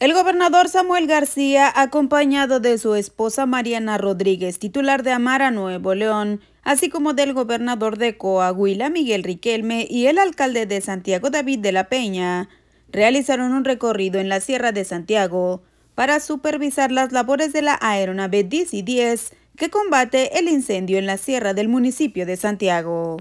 El gobernador Samuel García, acompañado de su esposa Mariana Rodríguez, titular de Amara Nuevo León, así como del gobernador de Coahuila Miguel Riquelme y el alcalde de Santiago David de la Peña, realizaron un recorrido en la Sierra de Santiago para supervisar las labores de la aeronave DC-10 que combate el incendio en la sierra del municipio de Santiago.